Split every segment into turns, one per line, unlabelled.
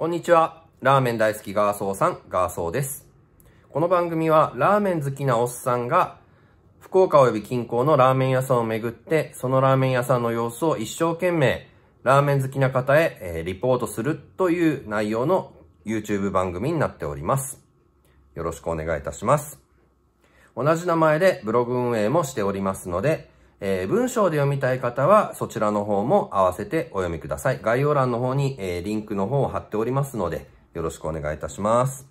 こんにちは。ラーメン大好きガーソーさん、ガーソーです。この番組はラーメン好きなおっさんが福岡及び近郊のラーメン屋さんを巡って、そのラーメン屋さんの様子を一生懸命ラーメン好きな方へ、えー、リポートするという内容の YouTube 番組になっております。よろしくお願いいたします。同じ名前でブログ運営もしておりますので、えー、文章で読みたい方はそちらの方も合わせてお読みください。概要欄の方に、えー、リンクの方を貼っておりますので、よろしくお願いいたします。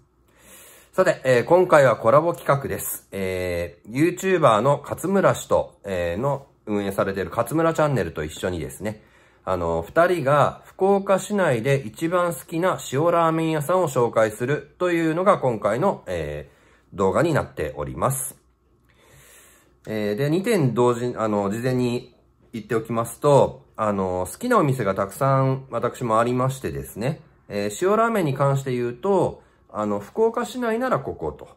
さて、えー、今回はコラボ企画です。えー、YouTuber の勝村氏と、えー、の運営されている勝村チャンネルと一緒にですね、あの、二人が福岡市内で一番好きな塩ラーメン屋さんを紹介するというのが今回の、えー、動画になっております。えー、で、2点同時、あの、事前に言っておきますと、あの、好きなお店がたくさん私もありましてですね、えー、塩ラーメンに関して言うと、あの、福岡市内ならここと。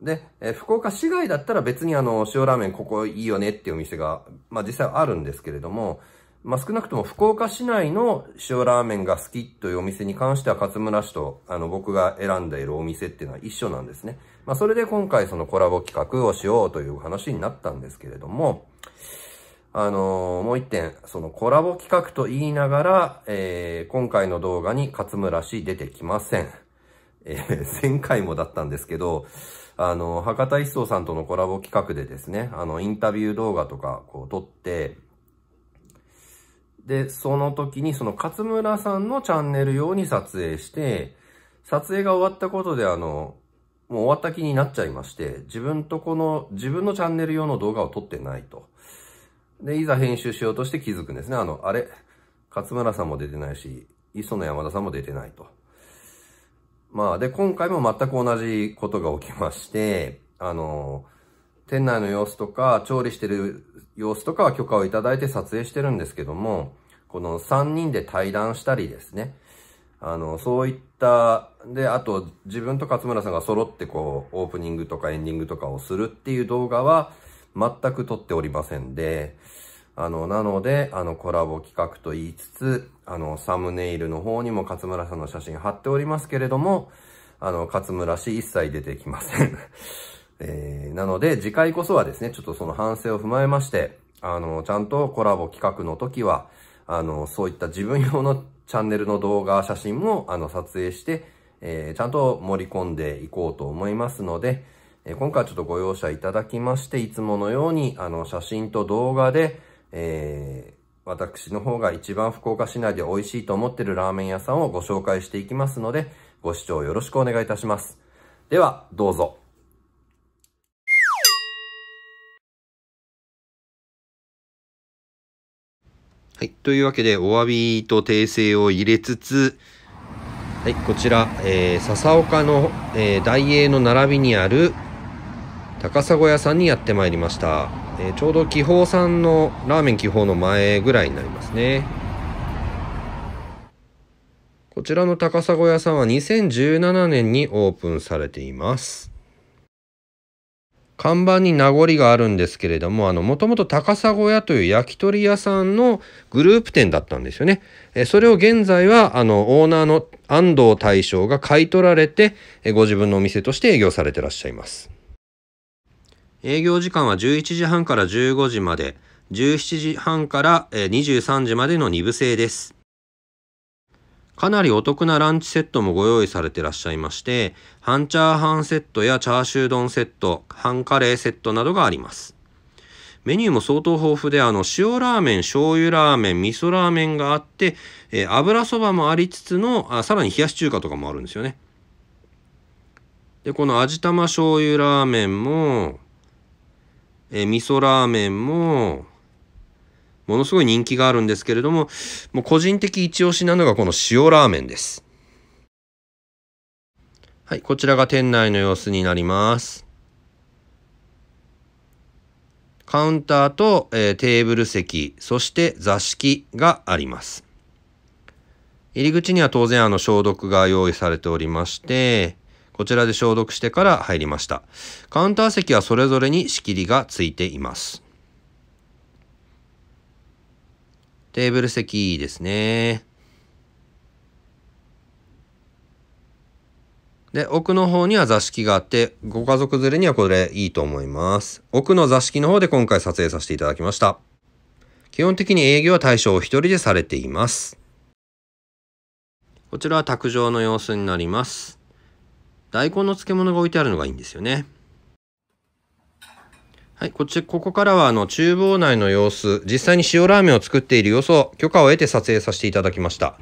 で、えー、福岡市外だったら別にあの、塩ラーメンここいいよねっていうお店が、まあ実際あるんですけれども、まあ、少なくとも福岡市内の塩ラーメンが好きというお店に関しては勝村市とあの僕が選んでいるお店っていうのは一緒なんですね。まあ、それで今回そのコラボ企画をしようという話になったんですけれども、あのー、もう一点、そのコラボ企画と言いながら、えー、今回の動画に勝村市出てきません。えー、前回もだったんですけど、あの、博多一層さんとのコラボ企画でですね、あの、インタビュー動画とか、こう、撮って、で、その時にその勝村さんのチャンネル用に撮影して、撮影が終わったことであの、もう終わった気になっちゃいまして、自分とこの、自分のチャンネル用の動画を撮ってないと。で、いざ編集しようとして気づくんですね。あの、あれ、勝村さんも出てないし、磯野山田さんも出てないと。まあ、で、今回も全く同じことが起きまして、あの店内の様子とか、調理してる様子とかは許可をいただいて撮影してるんですけども、この3人で対談したりですね、あの、そういった、で、あと自分と勝村さんが揃ってこう、オープニングとかエンディングとかをするっていう動画は全く撮っておりませんで、あの、なので、あの、コラボ企画と言いつつ、あの、サムネイルの方にも勝村さんの写真貼っておりますけれども、あの、勝村氏一切出てきませんえー、なので、次回こそはですね、ちょっとその反省を踏まえまして、あの、ちゃんとコラボ企画の時は、あの、そういった自分用のチャンネルの動画、写真も、あの、撮影して、えー、ちゃんと盛り込んでいこうと思いますので、えー、今回はちょっとご容赦いただきまして、いつものように、あの、写真と動画で、えー、私の方が一番福岡市内で美味しいと思ってるラーメン屋さんをご紹介していきますので、ご視聴よろしくお願いいたします。では、どうぞ。はい。というわけで、お詫びと訂正を入れつつ、はい、こちら、えー、笹岡の、えー、大英の並びにある高砂屋さんにやってまいりました。えー、ちょうど気宝さんの、ラーメン気宝の前ぐらいになりますね。こちらの高砂屋さんは2017年にオープンされています。看板に名残があるんですけれども、あの、もともと高砂屋という焼き鳥屋さんのグループ店だったんですよね。えそれを現在は、あの、オーナーの安藤大将が買い取られて、えご自分のお店として営業されてらっしゃいます。営業時間は11時半から15時まで、17時半から23時までの2部制です。かなりお得なランチセットもご用意されてらっしゃいまして、半チャーハンセットやチャーシュー丼セット、半カレーセットなどがあります。メニューも相当豊富で、あの、塩ラーメン、醤油ラーメン、味噌ラーメンがあって、えー、油そばもありつつのあ、さらに冷やし中華とかもあるんですよね。で、この味玉醤油ラーメンも、えー、味噌ラーメンも、ものすごい人気があるんですけれども、もう個人的一押しなのがこの塩ラーメンです。はい、こちらが店内の様子になります。カウンターと、えー、テーブル席、そして座敷があります。入り口には当然あの消毒が用意されておりまして、こちらで消毒してから入りました。カウンター席はそれぞれに仕切りがついています。テーブル席ですね。で、奥の方には座敷があって、ご家族連れにはこれいいと思います。奥の座敷の方で今回撮影させていただきました。基本的に営業は対象を一人でされています。こちらは卓上の様子になります。大根の漬物が置いてあるのがいいんですよね。はい、こっち、ここからはあの、厨房内の様子、実際に塩ラーメンを作っている様子を許可を得て撮影させていただきました。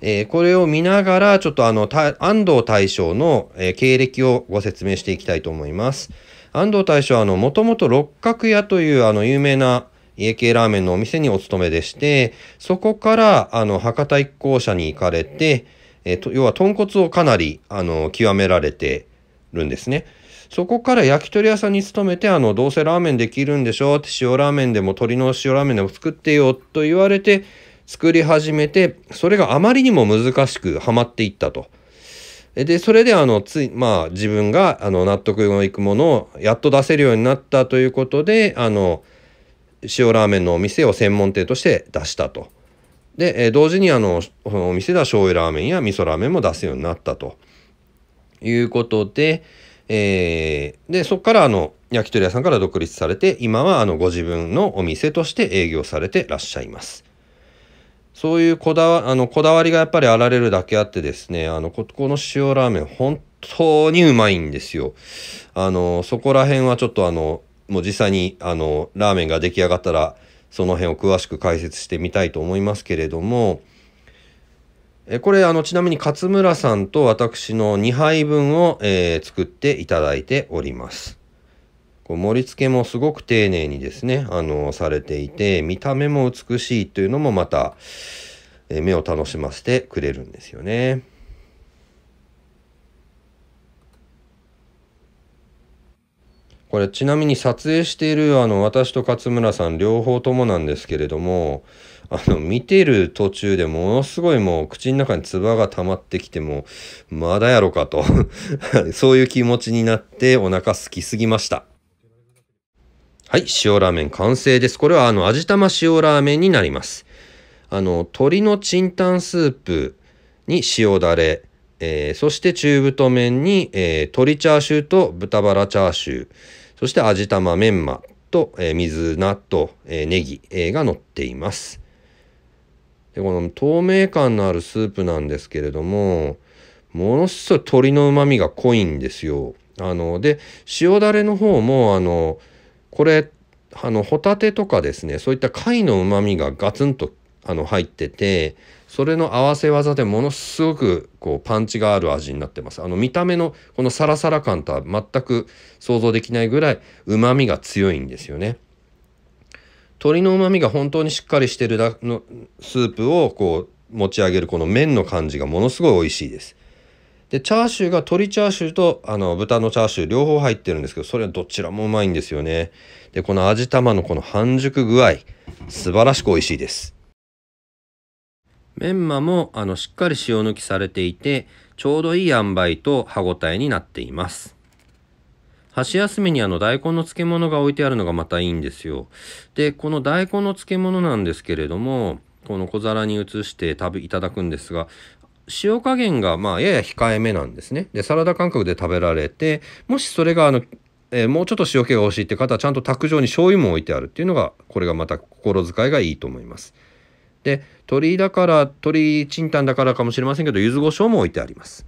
えー、これを見ながら、ちょっとあの、安藤大将の、えー、経歴をご説明していきたいと思います。安藤大将はあの、もともと六角屋というあの、有名な家系ラーメンのお店にお勤めでして、そこから、あの、博多一行社に行かれて、えー、と要は豚骨をかなり、あの、極められてるんですね。そこから焼き鳥屋さんに勤めて、あの、どうせラーメンできるんでしょって、塩ラーメンでも鶏の塩ラーメンでも作ってよと言われて、作り始めて、それがあまりにも難しくハマっていったと。で、それであの、つい、まあ自分があの納得のいくものをやっと出せるようになったということで、あの、塩ラーメンのお店を専門店として出したと。で、え同時にあの、のお店では醤油ラーメンや味噌ラーメンも出すようになったということで、えー、で、そこからあの、焼き鳥屋さんから独立されて、今はあの、ご自分のお店として営業されてらっしゃいます。そういうこだわあのこだわりがやっぱりあられるだけあってですね、あの、ここの塩ラーメン、本当にうまいんですよ。あの、そこら辺はちょっとあの、もう実際にあの、ラーメンが出来上がったら、その辺を詳しく解説してみたいと思いますけれども、えこれあのちなみに勝村さんと私の2杯分を、えー、作っていただいております。こう盛り付けもすごく丁寧にですね、あのされていて見た目も美しいというのもまた、え目を楽しませてくれるんですよね。これちなみに撮影しているあの私と勝村さん両方ともなんですけれどもあの、見てる途中でものすごいもう口の中に唾が溜まってきても、まだやろかと そういう気持ちになってお腹すきすぎました。はい、塩ラーメン完成です。これはあの、味玉塩ラーメンになります。あの、鶏のチンタンスープに塩だれ、えー、そして中太麺に、えー、鶏チャーシューと豚バラチャーシュー、そして味玉メンマと、えー、水菜と、えー、ネギ、えー、が乗っています。で、この透明感のあるスープなんですけれども、ものすごい鶏の旨味が濃いんですよ。あの、で、塩だれの方も、あの、これ、あの、ホタテとかですね、そういった貝の旨味がガツンとあの入ってて、それの合わせ技でものすごくこうパンチがある味になってます。あの見た目のこのサラサラ感とは全く想像できないぐらい旨味が強いんですよね。鶏のうまみが本当にしっかりしてるだのスープをこう持ち上げるこの麺の感じがものすごい美味しいです。でチャーシューが鶏チャーシューとあの豚のチャーシュー両方入ってるんですけどそれはどちらもうまいんですよね。でこの味玉のこの半熟具合素晴らしく美味しいです。メンマもあのしっかり塩抜きされていてちょうどいい塩梅と歯ごたえになっています。箸休めにあの大根の漬物が置いてあるのがまたいいんですよ。で、この大根の漬物なんですけれども、この小皿に移して食べいただくんですが、塩加減がまあやや控えめなんですね。で、サラダ感覚で食べられて、もしそれがあの、えー、もうちょっと塩気が欲しいって方はちゃんと卓上に醤油も置いてあるっていうのが、これがまた心遣いがいいと思います。で、鶏だから、鶏チンタンだからかもしれませんけど、柚子胡椒も置いてあります。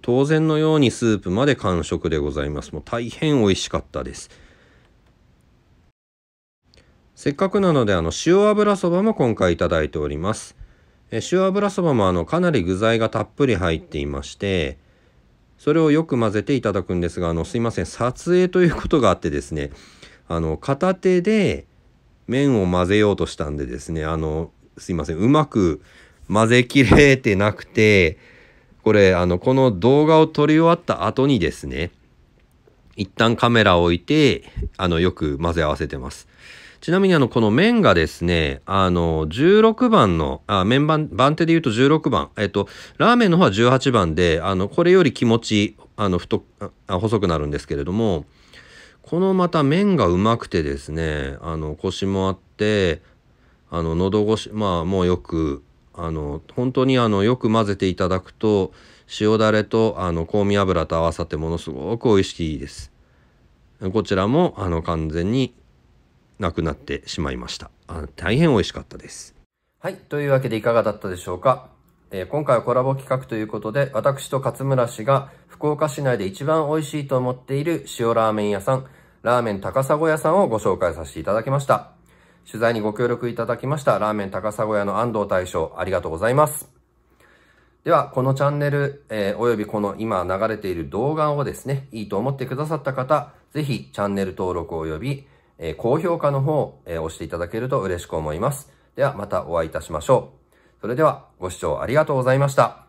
当然のようにスープまで完食でございます。もう大変美味しかったです。せっかくなのであの塩油そばも今回いただいております。え塩油そばもあのかなり具材がたっぷり入っていましてそれをよく混ぜていただくんですがあのすいません撮影ということがあってですねあの片手で麺を混ぜようとしたんでですねあのすいませんうまく混ぜきれてなくてこれ、あの、この動画を撮り終わった後にですね、一旦カメラを置いて、あの、よく混ぜ合わせてます。ちなみにあの、この面がですね、あの、16番の、あ、面番、番手で言うと16番、えっと、ラーメンの方は18番で、あの、これより気持ち、あの、太、あ細くなるんですけれども、このまた麺がうまくてですね、あの、腰もあって、あの、喉越し、まあ、もうよく、あの本当にあのよく混ぜていただくと塩だれとあの香味油と合わさってものすごく美味しいですこちらもあの完全になくなってしまいましたあ大変美味しかったですはいというわけでいかがだったでしょうか、えー、今回はコラボ企画ということで私と勝村氏が福岡市内で一番美味しいと思っている塩ラーメン屋さんラーメン高砂屋さんをご紹介させていただきました取材にご協力いただきましたラーメン高砂屋の安藤大将、ありがとうございます。では、このチャンネル、えー、およびこの今流れている動画をですね、いいと思ってくださった方、ぜひチャンネル登録および、えー、高評価の方、えー、押していただけると嬉しく思います。では、またお会いいたしましょう。それでは、ご視聴ありがとうございました。